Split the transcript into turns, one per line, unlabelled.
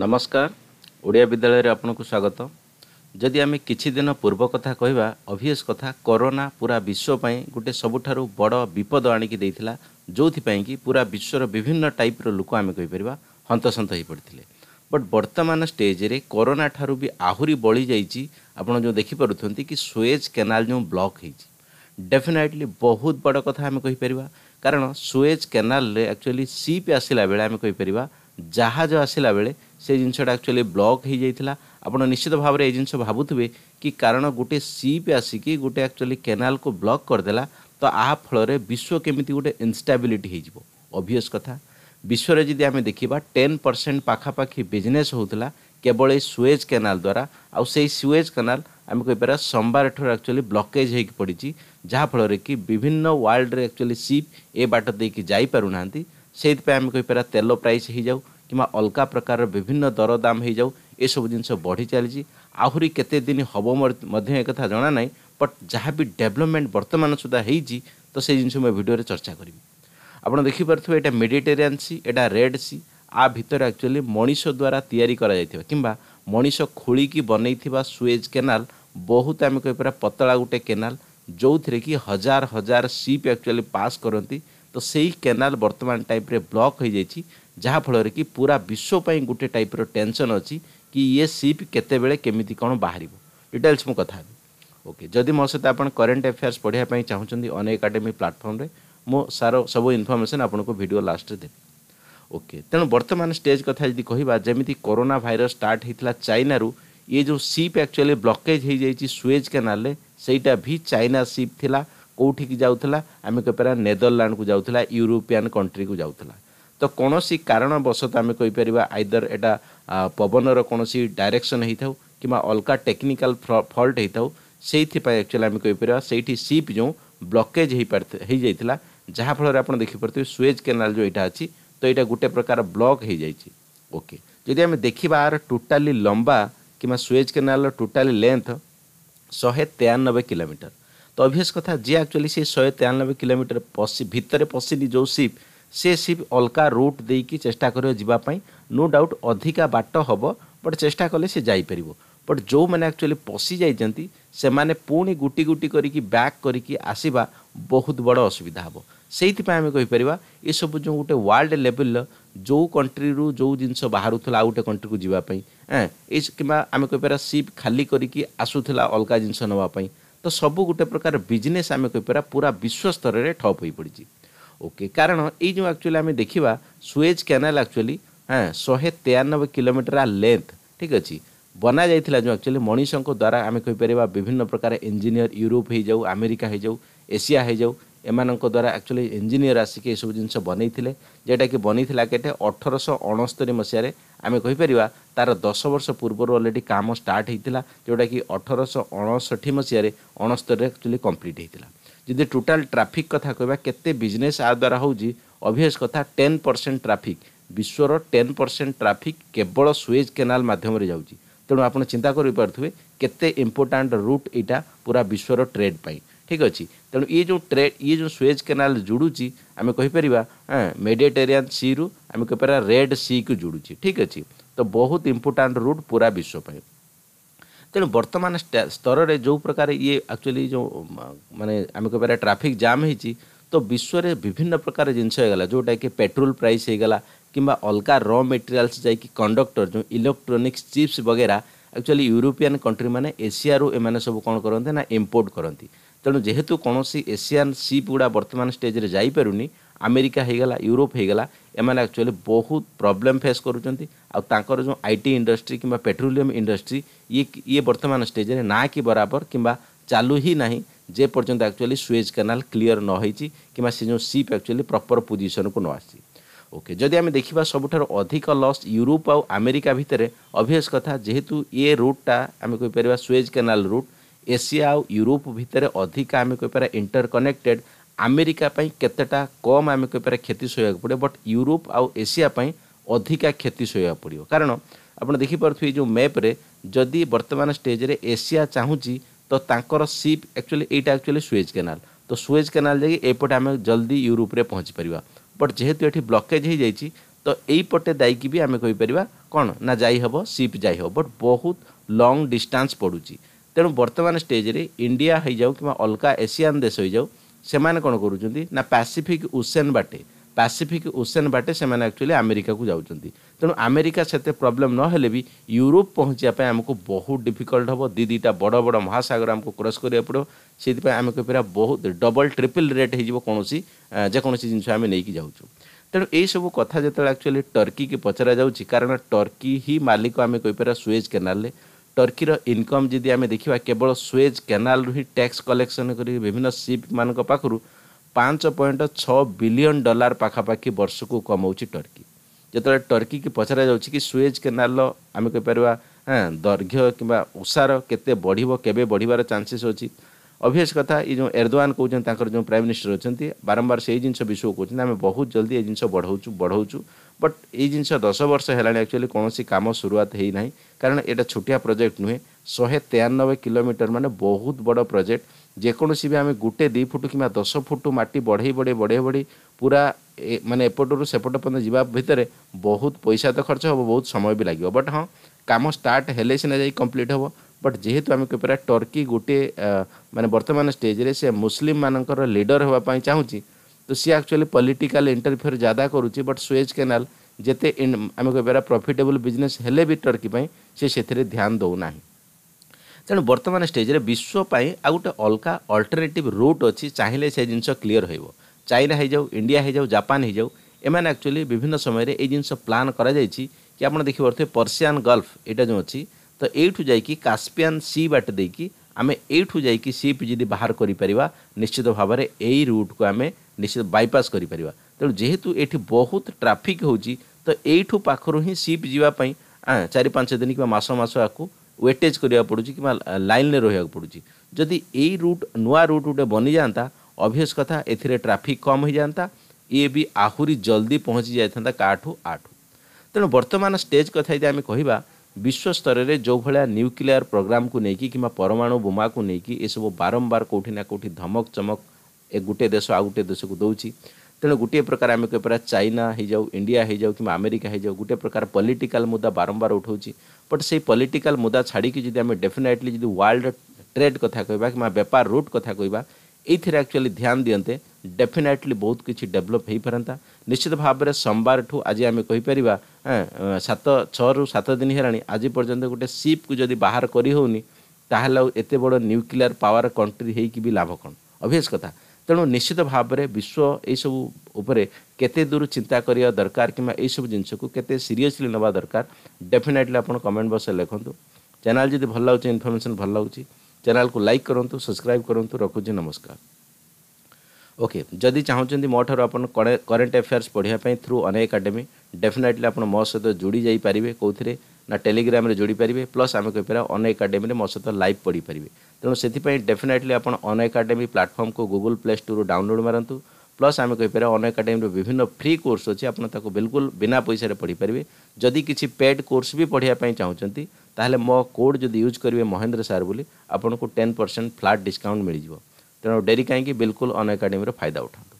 ନମସ୍କାର ଓଡ଼ିଆ ବିଦ୍ୟାଳୟରେ ଆପଣଙ୍କୁ ସ୍ୱାଗତ ଯଦି ଆମେ କିଛି ଦିନ ପୂର୍ବ କଥା କହିବା ଅଭିୟସ୍ କଥା କରୋନା ପୁରା ବିଶ୍ୱ ପାଇଁ ଗୋଟିଏ ସବୁଠାରୁ ବଡ଼ ବିପଦ ଆଣିକି ଦେଇଥିଲା ଯେଉଁଥିପାଇଁ କି ପୁରା ବିଶ୍ୱର ବିଭିନ୍ନ ଟାଇପ୍ର ଲୋକ ଆମେ କହିପାରିବା ହନ୍ତସନ୍ତ ହୋଇପଡ଼ିଥିଲେ ବଟ୍ ବର୍ତ୍ତମାନ ଷ୍ଟେଜ୍ରେ କରୋନା ଠାରୁ ବି ଆହୁରି ବଳିଯାଇଛି ଆପଣ ଯେଉଁ ଦେଖିପାରୁଛନ୍ତି କି ସୁଏଜ୍ କେନାଲ ଯେଉଁ ବ୍ଲକ୍ ହୋଇଛି ଡେଫିନେଟ୍ଲି ବହୁତ ବଡ଼ କଥା ଆମେ କହିପାରିବା କାରଣ ସୁଏଜ୍ କେନାଲରେ ଆକ୍ଚୁଆଲି ସିପ୍ ଆସିଲା ବେଳେ ଆମେ କହିପାରିବା ଜାହାଜ ଆସିଲା ବେଳେ ସେ ଜିନିଷଟା ଆକ୍ଚୁଆଲି ବ୍ଲକ୍ ହୋଇଯାଇଥିଲା ଆପଣ ନିଶ୍ଚିତ ଭାବରେ ଏ ଜିନିଷ ଭାବୁଥିବେ କି କାରଣ ଗୋଟେ ସିପ୍ ଆସିକି ଗୋଟେ ଆକ୍ଚୁଆଲି କେନାଲ୍କୁ ବ୍ଲକ୍ କରିଦେଲା ତ ଏହା ଫଳରେ ବିଶ୍ୱ କେମିତି ଗୋଟେ ଇନଷ୍ଟାବିଲିଟି ହୋଇଯିବ ଅଭିୟସ୍ କଥା ବିଶ୍ୱରେ ଯଦି ଆମେ ଦେଖିବା ଟେନ୍ ପରସେଣ୍ଟ ପାଖାପାଖି ବିଜନେସ୍ ହେଉଥିଲା କେବଳ ଏଇ ସୁଏଜ୍ କେନାଲ୍ ଦ୍ୱାରା ଆଉ ସେଇ ସୁଏଜ୍ କେନାଲ୍ ଆମେ କହିପାରିବା ସୋମବାରଠାରୁ ଆକ୍ଚୁଆଲି ବ୍ଲକେଜ୍ ହୋଇକି ପଡ଼ିଛି ଯାହାଫଳରେ କି ବିଭିନ୍ନ ୱାର୍ଲଡ଼ରେ ଆକ୍ଚୁଆଲି ସିପ୍ ଏ ବାଟ ଦେଇକି ଯାଇପାରୁନାହାନ୍ତି ସେଇଥିପାଇଁ ଆମେ କହିପାରିବା ତେଲ ପ୍ରାଇସ୍ ହୋଇଯାଉ କିମ୍ବା ଅଲଗା ପ୍ରକାରର ବିଭିନ୍ନ ଦରଦାମ ହୋଇଯାଉ ଏସବୁ ଜିନିଷ ବଢ଼ି ଚାଲିଛି ଆହୁରି କେତେ ଦିନ ହେବ ମଧ୍ୟ ଏକଥା ଜଣାନାହିଁ ବଟ୍ ଯାହା ବି ଡେଭଲପମେଣ୍ଟ ବର୍ତ୍ତମାନ ସୁଦ୍ଧା ହେଇଛି ତ ସେଇ ଜିନିଷ ମୁଁ ଏ ଭିଡ଼ିଓରେ ଚର୍ଚ୍ଚା କରିବି ଆପଣ ଦେଖିପାରୁଥିବେ ଏଇଟା ମେଡ଼ିଟେରିଆନ୍ ସି ଏଇଟା ରେଡ଼୍ ସି ଆ ଭିତରେ ଆକ୍ଚୁଆଲି ମଣିଷ ଦ୍ୱାରା ତିଆରି କରାଯାଇଥିବା କିମ୍ବା ମଣିଷ ଖୋଳିକି ବନେଇଥିବା ସୁଏଜ୍ କେନାଲ ବହୁତ ଆମେ କହିପାରିବା ପତଳା ଗୋଟେ କେନାଲ ଯେଉଁଥିରେ କି ହଜାର ହଜାର ସିପ୍ ଆକ୍ଚୁଆଲି ପାସ୍ କରନ୍ତି तो से ही केनाल बर्तमान टाइप ब्लक हो जाए जहाँफल कि पूरा विश्वपी गोटे टाइप टेनसन अच्छी कि ये सीप केमी कौन बाहर डिटेल्स मुझे कथा ओके जदि मो सहित आप करेन्ट एफेयर्स पढ़ापी चाहूँ अन एकाडेमी प्लाटफर्म मो सार सब इनफर्मेसन आपको भिड लास्ट देवी ओके तेणु बर्तमान स्टेज कथा जी कह जमी कोरोना भाइर स्टार्ट होता चाइनारु ये जो सीप एक्चुअली ब्लकेज हो जाएगी स्वेज केनाल से चाइना सीप थी କେଉଁଠିକି ଯାଉଥିଲା ଆମେ କହିପାରିବା ନେଦରଲ୍ୟାଣ୍ଡକୁ ଯାଉଥିଲା ୟୁରୋପିଆନ୍ କଣ୍ଟ୍ରିକୁ ଯାଉଥିଲା ତ କୌଣସି କାରଣବଶତଃ ଆମେ କହିପାରିବା ଆଇଦର ଏଇଟା ପବନର କୌଣସି ଡାଇରେକ୍ସନ୍ ହେଇଥାଉ କିମ୍ବା ଅଲଗା ଟେକ୍ନିକାଲ୍ ଫଲ୍ଟ ହେଇଥାଉ ସେଇଥିପାଇଁ ଆକ୍ଚୁଆଲି ଆମେ କହିପାରିବା ସେଇଠି ସିପ୍ ଯେଉଁ ବ୍ଲକେଜ୍ ହେଇପାରି ହେଇଯାଇଥିଲା ଯାହାଫଳରେ ଆପଣ ଦେଖିପାରୁଥିବେ ସୁଏଜ୍ କେନାଲ୍ ଯେଉଁ ଏଇଟା ଅଛି ତ ଏଇଟା ଗୋଟେ ପ୍ରକାର ବ୍ଲକ୍ ହେଇଯାଇଛି ଓକେ ଯଦି ଆମେ ଦେଖିବା ଆର ଟୋଟାଲି ଲମ୍ବା କିମ୍ବା ସୁଏଜ୍ କେନାଲ୍ର ଟୋଟାଲି ଲେନ୍ଥ ଶହେ ତେୟାନବେ କିଲୋମିଟର ତ ଅଭିୟସ୍ କଥା ଯିଏ ଆକ୍ଚୁଆଲି ସେ ଶହେ ତେୟାନବେ କିଲୋମିଟର ପଶି ଭିତରେ ପଶିନି ଯେଉଁ ସିପ୍ ସେ ସିପ୍ ଅଲଗା ରୁଟ୍ ଦେଇକି ଚେଷ୍ଟା କରିବ ଯିବା ପାଇଁ ନୋ ଡାଉଟ୍ ଅଧିକା ବାଟ ହେବ ବଟ୍ ଚେଷ୍ଟା କଲେ ସେ ଯାଇପାରିବ ବଟ୍ ଯେଉଁମାନେ ଆକ୍ଚୁଆଲି ପଶି ଯାଇଛନ୍ତି ସେମାନେ ପୁଣି ଗୁଟି ଗୁଟି କରିକି ବ୍ୟାକ୍ କରିକି ଆସିବା ବହୁତ ବଡ଼ ଅସୁବିଧା ହେବ ସେଇଥିପାଇଁ ଆମେ କହିପାରିବା ଏସବୁ ଯେଉଁ ଗୋଟେ ୱାର୍ଲଡ଼ ଲେଭେଲର ଯେଉଁ କଣ୍ଟ୍ରିରୁ ଯେଉଁ ଜିନିଷ ବାହାରୁଥିଲା ଆଉ ଗୋଟେ କଣ୍ଟ୍ରିକୁ ଯିବା ପାଇଁ ଏଁ କିମ୍ବା ଆମେ କହିପାରିବା ସିପ୍ ଖାଲି କରିକି ଆସୁଥିଲା ଅଲଗା ଜିନିଷ ନେବା ପାଇଁ ତ ସବୁ ଗୋଟେ ପ୍ରକାର ବିଜନେସ୍ ଆମେ କହିପାରିବା ପୁରା ବିଶ୍ୱ ସ୍ତରରେ ଠପ୍ ହୋଇପଡ଼ିଛି ଓକେ କାରଣ ଏଇ ଯେଉଁ ଆକ୍ଚୁଆଲି ଆମେ ଦେଖିବା ସୁଏଜ୍ କେନାଲ ଆକ୍ଚୁଆଲି ହଁ ଶହେ ତେୟାନବେ କିଲୋମିଟର ଲେନ୍ଥ ଠିକ୍ ଅଛି ବନାଯାଇଥିଲା ଯେଉଁ ଆକ୍ଚୁଆଲି ମଣିଷଙ୍କ ଦ୍ୱାରା ଆମେ କହିପାରିବା ବିଭିନ୍ନ ପ୍ରକାର ଇଞ୍ଜିନିୟର ୟୁରୋପ ହୋଇଯାଉ ଆମେରିକା ହୋଇଯାଉ ଏସିଆ ହୋଇଯାଉ ଏମାନଙ୍କ ଦ୍ୱାରା ଆକ୍ଚୁଆଲି ଇଞ୍ଜିନିୟର ଆସିକି ଏସବୁ ଜିନିଷ ବନେଇଥିଲେ ଯେଉଁଟାକି ବନେଇଥିଲା କେତେ ଅଠରଶହ ଅଣସ୍ତରୀ ମସିହାରେ ଆମେ କହିପାରିବା ତାର ଦଶ ବର୍ଷ ପୂର୍ବରୁ ଅଲରେଡ଼ି କାମ ଷ୍ଟାର୍ଟ ହୋଇଥିଲା ଯେଉଁଟାକି ଅଠରଶହ ଅଣଷଠି ମସିହାରେ ଅଣସ୍ତରୀରେ ଆକ୍ଚୁଆଲି କମ୍ପ୍ଲିଟ୍ ହୋଇଥିଲା ଯଦି ଟୋଟାଲ୍ ଟ୍ରାଫିକ୍ କଥା କହିବା କେତେ ବିଜନେସ୍ ଆ ଦ୍ୱାରା ହେଉଛି ଅଭିଅସ୍ କଥା ଟେନ୍ ପରସେଣ୍ଟ ଟ୍ରାଫିକ୍ ବିଶ୍ୱର ଟେନ୍ ପରସେଣ୍ଟ ଟ୍ରାଫିକ୍ କେବଳ ସୁଏଜ୍ କେନାଲ ମାଧ୍ୟମରେ ଯାଉଛି ତେଣୁ ଆପଣ ଚିନ୍ତା କରିପାରୁଥିବେ କେତେ ଇମ୍ପୋର୍ଟାଣ୍ଟ ରୁଟ୍ ଏଇଟା ପୁରା ବିଶ୍ୱର ଟ୍ରେଡ୍ ପାଇଁ ଠିକ୍ ଅଛି ତେଣୁ ଇଏ ଯେଉଁ ଟ୍ରେ ଇଏ ଯେଉଁ ସୁଏଜ କେନାଲ ଯୋଡ଼ୁଛି ଆମେ କହିପାରିବା ମେଡ଼ିଟେରିଆନ୍ ସିରୁ ଆମେ କହିପାରିବା ରେଡ୍ ସିକୁ ଯୋଡ଼ୁଛି ଠିକ୍ ଅଛି ତ ବହୁତ ଇମ୍ପୋର୍ଟାଣ୍ଟ ରୁଟ୍ ପୁରା ବିଶ୍ୱ ପାଇଁ ତେଣୁ ବର୍ତ୍ତମାନ ସ୍ତରରେ ଯେଉଁ ପ୍ରକାର ଇଏ ଆକ୍ଚୁଆଲି ଯେଉଁ ମାନେ ଆମେ କହିପାରିବା ଟ୍ରାଫିକ୍ ଜାମ୍ ହେଇଛି ତ ବିଶ୍ୱରେ ବିଭିନ୍ନ ପ୍ରକାର ଜିନିଷ ହେଇଗଲା ଯେଉଁଟାକି ପେଟ୍ରୋଲ ପ୍ରାଇସ୍ ହେଇଗଲା କିମ୍ବା ଅଲଗା ର ମେଟେରିଆଲ୍ସ ଯାଇକି କଣ୍ଡକ୍ଟର ଯେଉଁ ଇଲେକ୍ଟ୍ରୋନିକ୍ସ ଚିପ୍ସ ବଗେରା ଆକ୍ଚୁଆଲି ୟୁରୋପିଆନ୍ କଣ୍ଟ୍ରିମାନେ ଏସିଆରୁ ଏମାନେ ସବୁ କ'ଣ କରନ୍ତି ନା ଇମ୍ପୋର୍ଟ କରନ୍ତି ତେଣୁ ଯେହେତୁ କୌଣସି ଏସିଆନ୍ ସିପ୍ ଗୁଡ଼ା ବର୍ତ୍ତମାନ ଷ୍ଟେଜ୍ରେ ଯାଇପାରୁନି ଆମେରିକା ହେଇଗଲା ୟୁରୋପ ହେଇଗଲା ଏମାନେ ଆକ୍ଚୁଆଲି ବହୁତ ପ୍ରୋବ୍ଲେମ୍ ଫେସ୍ କରୁଛନ୍ତି ଆଉ ତାଙ୍କର ଯେଉଁ ଆଇ ଟି ଇଣ୍ଡଷ୍ଟ୍ରି କିମ୍ବା ପେଟ୍ରୋଲିୟମ୍ ଇଣ୍ଡଷ୍ଟ୍ରି ଇଏ ଇଏ ବର୍ତ୍ତମାନ ଷ୍ଟେଜ୍ରେ ନା କି ବରାବର କିମ୍ବା ଚାଲୁ ହିଁ ନାହିଁ ଯେପର୍ଯ୍ୟନ୍ତ ଆକ୍ଚୁଆଲି ସୁଏଜ୍ କେନାଲ୍ କ୍ଲିୟର୍ ନ ହୋଇଛି କିମ୍ବା ସେ ଯେଉଁ ସିପ୍ ଆକ୍ଚୁଆଲି ପ୍ରପର୍ ପୋଜିସନ୍କୁ ନ ଆସିଛି ଓକେ ଯଦି ଆମେ ଦେଖିବା ସବୁଠାରୁ ଅଧିକ ଲସ୍ ୟୁରୋପ ଆଉ ଆମେରିକା ଭିତରେ ଅଭିୟସ୍ କଥା ଯେହେତୁ ଏ ରୁଟ୍ଟା ଆମେ କହିପାରିବା ସୁଏଜ୍ କେନାଲ୍ ରୁଟ୍ ଏସିଆ ଆଉ ୟୁରୋପ ଭିତରେ ଅଧିକା ଆମେ କହିପାରିବା ଇଣ୍ଟରକନେକ୍ଟେଡ଼୍ ଆମେରିକା ପାଇଁ କେତେଟା କମ୍ ଆମେ କହିପାରିବା କ୍ଷତି ସହିବାକୁ ପଡ଼ିବ ବଟ୍ ୟୁରୋପ ଆଉ ଏସିଆ ପାଇଁ ଅଧିକା କ୍ଷତି ସହିବାକୁ ପଡ଼ିବ କାରଣ ଆପଣ ଦେଖିପାରୁଥିବେ ଯେଉଁ ମ୍ୟାପ୍ରେ ଯଦି ବର୍ତ୍ତମାନ ଷ୍ଟେଜ୍ରେ ଏସିଆ ଚାହୁଁଛି ତ ତାଙ୍କର ସିପ୍ ଆକ୍ଚୁଆଲି ଏଇଟା ଆକ୍ଚୁଆଲି ସୁଏଜ୍ କେନାଲ୍ ତ ସୁଏଜ୍ କେନାଲ୍ ଯାଇକି ଏପଟେ ଆମେ ଜଲ୍ଦି ୟୁରୋପରେ ପହଞ୍ଚି ପାରିବା ବଟ୍ ଯେହେତୁ ଏଠି ବ୍ଲକେଜ୍ ହୋଇଯାଇଛି ତ ଏଇପଟେ ଯାଇକି ବି ଆମେ କହିପାରିବା କ'ଣ ନା ଯାଇ ହେବ ସିପ୍ ଯାଇ ହେବ ବଟ୍ ବହୁତ ଲଙ୍ଗ୍ ଡିଷ୍ଟାନ୍ସ ପଡ଼ୁଛି ତେଣୁ ବର୍ତ୍ତମାନ ଷ୍ଟେଜ୍ରେ ଇଣ୍ଡିଆ ହୋଇଯାଉ କିମ୍ବା ଅଲଗା ଏସିଆନ୍ ଦେଶ ହୋଇଯାଉ ସେମାନେ କ'ଣ କରୁଛନ୍ତି ନା ପାସିଫିକ୍ ଓସେନ୍ ବାଟେ ପାସିଫିକ୍ ଓସେନ୍ ବାଟେ ସେମାନେ ଆକ୍ଚୁଆଲି ଆମେରିକାକୁ ଯାଉଛନ୍ତି ତେଣୁ ଆମେରିକା ସେତେ ପ୍ରୋବ୍ଲେମ୍ ନହେଲେ ବି ୟୁରୋପ ପହଞ୍ଚିବା ପାଇଁ ଆମକୁ ବହୁତ ଡିଫିକଲ୍ଟ ହେବ ଦୁଇ ଦୁଇଟା ବଡ଼ ବଡ଼ ମହାସାଗର ଆମକୁ କ୍ରସ୍ କରିବାକୁ ପଡ଼ିବ ସେଥିପାଇଁ ଆମେ କହିପାରିବା ବହୁତ ଡବଲ୍ ଟ୍ରିପଲ୍ ରେଟ୍ ହେଇଯିବ କୌଣସି ଯେକୌଣସି ଜିନିଷ ଆମେ ନେଇକି ଯାଉଛୁ ତେଣୁ ଏହିସବୁ କଥା ଯେତେବେଳେ ଆକ୍ଚୁଆଲି ଟର୍କିକୁ ପଚରାଯାଉଛି କାରଣ ଟର୍କି ହିଁ ମାଲିକ ଆମେ କହିପାରିବା ସୁଏଜ୍ କେନାଲରେ ଟର୍କିର ଇନକମ୍ ଯଦି ଆମେ ଦେଖିବା କେବଳ ସୁଏଜ୍ କେନାଲରୁ ହିଁ ଟ୍ୟାକ୍ସ କଲେକ୍ସନ୍ କରି ବିଭିନ୍ନ ସିପ୍ମାନଙ୍କ ପାଖରୁ ପାଞ୍ଚ ପଏଣ୍ଟ ଛଅ ବିଲିଅନ୍ ଡଲାର ପାଖାପାଖି ବର୍ଷକୁ କମାଉଛି ଟର୍କି ଯେତେବେଳେ ଟର୍କିକି ପଚରାଯାଉଛି କି ସୁଏଜ୍ କେନାଲ ଆମେ କହିପାରିବା ହଁ ଦୈର୍ଘ୍ୟ କିମ୍ବା ଓସାର କେତେ ବଢ଼ିବ କେବେ ବଢ଼ିବାର ଚାନ୍ସେସ୍ ଅଛି ଅଭିୟସ୍ କଥା ଏଇ ଯେଉଁ ଏରଦୱାନ୍ କହୁଛନ୍ତି ତାଙ୍କର ଯେଉଁ ପ୍ରାଇମ୍ ମିନିଷ୍ଟର ଅଛନ୍ତି ବାରମ୍ବାର ସେଇ ଜିନିଷ ବିଷୟ କହୁଛନ୍ତି ଆମେ ବହୁତ ଜଲ୍ଦି ଏ ଜିନିଷ ବଢ଼ଉଛୁ ବଢ଼ଉଛୁ ବଟ୍ ଏଇ ଜିନିଷ ଦଶ ବର୍ଷ ହେଲାଣି ଆକ୍ଚୁଆଲି କୌଣସି କାମ ସୁରୁଆତ ହେଇନାହିଁ କାରଣ ଏଇଟା ଛୋଟିଆ ପ୍ରୋଜେକ୍ଟ ନୁହେଁ ଶହେ ତେୟାନବେ କିଲୋମିଟର ମାନେ ବହୁତ ବଡ଼ ପ୍ରୋଜେକ୍ଟ ଯେକୌଣସି ବି ଆମେ ଗୋଟେ ଦୁଇ ଫୁଟ କିମ୍ବା ଦଶ ଫୁଟ ମାଟି ବଢ଼େଇ ବଢ଼େଇ ବଢ଼େଇ ବଢ଼େଇ ପୁରା ମାନେ ଏପଟରୁ ସେପଟ ପର୍ଯ୍ୟନ୍ତ ଯିବା ଭିତରେ ବହୁତ ପଇସା ତ ଖର୍ଚ୍ଚ ହେବ ବହୁତ ସମୟ ବି ଲାଗିବ ବଟ୍ ହଁ କାମ ଷ୍ଟାର୍ଟ ହେଲେ ସିନା ଯାଇ କମ୍ପ୍ଲିଟ୍ ହେବ ବଟ୍ ଯେହେତୁ ଆମେ କହିପାରିବା ଟର୍କି ଗୋଟିଏ ମାନେ ବର୍ତ୍ତମାନ ଷ୍ଟେଜ୍ରେ ସେ ମୁସଲିମମାନଙ୍କର ଲିଡ଼ର ହେବା ପାଇଁ ଚାହୁଁଛି ତ ସିଏ ଆକ୍ଚୁଆଲି ପଲିଟିକାଲ ଇଣ୍ଟରଫିୟର ଜ୍ୟାଦା କରୁଛି ବଟ୍ ସୁଏଜ କେନାଲ ଯେତେ ଆମେ କହିପାରିବା ପ୍ରଫିଟେବୁଲ୍ ବିଜନେସ୍ ହେଲେ ବି ଟର୍କି ପାଇଁ ସେ ସେଥିରେ ଧ୍ୟାନ ଦେଉନାହିଁ ତେଣୁ ବର୍ତ୍ତମାନ ଷ୍ଟେଜ୍ରେ ବିଶ୍ୱ ପାଇଁ ଆଉ ଗୋଟେ ଅଲଗା ଅଲ୍ଟରନେଟିଭ୍ ରୁଟ୍ ଅଛି ଚାହିଁଲେ ସେ ଜିନିଷ କ୍ଲିଅର୍ ହେବ ଚାଇନା ହୋଇଯାଉ ଇଣ୍ଡିଆ ହୋଇଯାଉ ଜାପାନ ହୋଇଯାଉ ଏମାନେ ଆକ୍ଚୁଆଲି ବିଭିନ୍ନ ସମୟରେ ଏଇ ଜିନିଷ ପ୍ଲାନ୍ କରାଯାଇଛି କି ଆପଣ ଦେଖିପାରୁଥିବେ ପର୍ସିଆନ୍ ଗଲ୍ଫ ଏଇଟା ଯେଉଁ ଅଛି ତ ଏଇଠୁ ଯାଇକି କାସ୍ପିଆନ୍ ସି ବାଟ ଦେଇକି ଆମେ ଏଇଠୁ ଯାଇକି ସିପ୍ ଯଦି ବାହାର କରିପାରିବା ନିଶ୍ଚିତ ଭାବରେ ଏଇ ରୁଟ୍କୁ ଆମେ ନିଶ୍ଚିତ ବାଇପାସ୍ କରିପାରିବା ତେଣୁ ଯେହେତୁ ଏଠି ବହୁତ ଟ୍ରାଫିକ୍ ହେଉଛି ତ ଏଇଠୁ ପାଖରୁ ହିଁ ସିପ୍ ଯିବା ପାଇଁ ଚାରି ପାଞ୍ଚ ଦିନ କିମ୍ବା ମାସ ମାସ ଆକୁ ୱେଟେଜ୍ କରିବାକୁ ପଡ଼ୁଛି କିମ୍ବା ଲାଇନ୍ରେ ରହିବାକୁ ପଡ଼ୁଛି ଯଦି ଏଇ ରୁଟ୍ ନୂଆ ରୁଟ୍ ଗୋଟେ ବନିଯାଆନ୍ତା ଅଭିୟସ୍ କଥା ଏଥିରେ ଟ୍ରାଫିକ୍ କମ୍ ହୋଇଯାଆନ୍ତା ଇଏ ବି ଆହୁରି ଜଲ୍ଦି ପହଞ୍ଚି ଯାଇଥାନ୍ତା କାଠୁ ଆଠୁ ତେଣୁ ବର୍ତ୍ତମାନ ଷ୍ଟେଜ୍ କଥା ଯଦି ଆମେ କହିବା ବିଶ୍ୱସ୍ତରରେ ଯେଉଁଭଳିଆ ନ୍ୟୁକ୍ଲିୟର ପ୍ରୋଗ୍ରାମକୁ ନେଇକି କିମ୍ବା ପରମାଣୁ ବୋମାକୁ ନେଇକି ଏସବୁ ବାରମ୍ବାର କେଉଁଠି ନା କେଉଁଠି ଧମକ ଚମକ ଏ ଗୋଟେ ଦେଶ ଆଉ ଗୋଟେ ଦେଶକୁ ଦେଉଛି ତେଣୁ ଗୋଟିଏ ପ୍ରକାର ଆମେ କହିପାରିବା ଚାଇନା ହେଇଯାଉ ଇଣ୍ଡିଆ ହେଇଯାଉ କିମ୍ବା ଆମେରିକା ହେଇଯାଉ ଗୋଟିଏ ପ୍ରକାର ପଲିଟିକାଲ ମୁଦା ବାରମ୍ବାର ଉଠାଉଛି ବଟ୍ ସେଇ ପଲିଟିକାଲ ମୁଦା ଛାଡ଼ିକି ଯଦି ଆମେ ଡେଫିନେଟଲି ଯଦି ୱାର୍ଲଡ ଟ୍ରେଡ୍ କଥା କହିବା କିମ୍ବା ବେପାର ରୁଟ୍ କଥା କହିବା ଏଇଥିରେ ଆକ୍ଚୁଆଲି ଧ୍ୟାନ ଦିଅନ୍ତେ ଡେଫିନେଟଲି ବହୁତ କିଛି ଡେଭଲପ୍ ହେଇପାରନ୍ତା ନିଶ୍ଚିତ ଭାବରେ ସୋମବାରଠୁ ଆଜି ଆମେ କହିପାରିବା ସାତ ଛଅରୁ ସାତ ଦିନ ହେଲାଣି ଆଜି ପର୍ଯ୍ୟନ୍ତ ଗୋଟେ ସିପ୍କୁ ଯଦି ବାହାର କରି ହେଉନି ତାହେଲେ ଆଉ ଏତେ ବଡ଼ ନ୍ୟୁକ୍ଲିୟର ପାୱାର କଣ୍ଟ୍ରି ହେଇକି ବି ଲାଭ କ'ଣ ଅଭିୟସ୍ କଥା ତେଣୁ ନିଶ୍ଚିତ ଭାବରେ ବିଶ୍ୱ ଏହିସବୁ ଉପରେ କେତେ ଦୂର ଚିନ୍ତା କରିବା ଦରକାର କିମ୍ବା ଏହିସବୁ ଜିନିଷକୁ କେତେ ସିରିୟସଲି ନେବା ଦରକାର ଡେଫିନେଟଲି ଆପଣ କମେଣ୍ଟ ବକ୍ସରେ ଲେଖନ୍ତୁ ଚ୍ୟାନେଲ୍ ଯଦି ଭଲ ଲାଗୁଛି ଇନଫର୍ମେସନ୍ ଭଲ ଲାଗୁଛି ଚ୍ୟାନେଲ୍କୁ ଲାଇକ୍ କରନ୍ତୁ ସବସ୍କ୍ରାଇବ୍ କରନ୍ତୁ ରଖୁଛି ନମସ୍କାର ଓକେ ଯଦି ଚାହୁଁଛନ୍ତି ମୋ ଠାରୁ ଆପଣ କରେଣ୍ଟ ଆଫେୟାର୍ସ ପଢ଼ିବା ପାଇଁ ଥ୍ରୁ ଅନେ ଏକାଡେମୀ ଡେଫିନେଟଲି ଆପଣ ମୋ ସହିତ ଯୋଡ଼ି ଯାଇପାରିବେ କେଉଁଥିରେ ना टेलीग्राम जोड़ी पारे प्लस आम कहीपर अन एकाडेमी मो सहित लाइव पढ़ी पढ़ीपारे तेनाली डेफिनेटली आप अन एकाडेमी प्लाटफर्म को गुगुल प्ले स्टोर डाउनलोड मारतु प्लस आम कहीपर अन एकाडेमी विभिन्न फ्री कोर्स अच्छे आपको बिल्कुल बिना पैसा पारे जदि किसी पेड कोर्स भी पढ़ापाई चाहते तेल मो कोड जो यूज करेंगे महेन्द्र सार बोली आपको टेन परसेंट फ्लाट डिस्काउंट मिल जाव तेनाली डेरी कहीं बिल्कुल अन एकाडेमी फायदा उठा